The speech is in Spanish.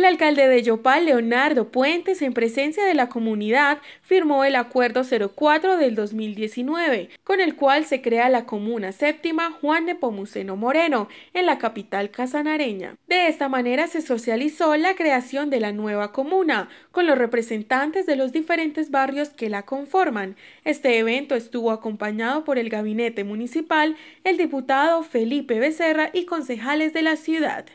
El alcalde de Yopal, Leonardo Puentes, en presencia de la comunidad, firmó el Acuerdo 04 del 2019, con el cual se crea la Comuna Séptima Juan de Pomuceno Moreno, en la capital casanareña. De esta manera se socializó la creación de la nueva comuna, con los representantes de los diferentes barrios que la conforman. Este evento estuvo acompañado por el Gabinete Municipal, el diputado Felipe Becerra y concejales de la ciudad.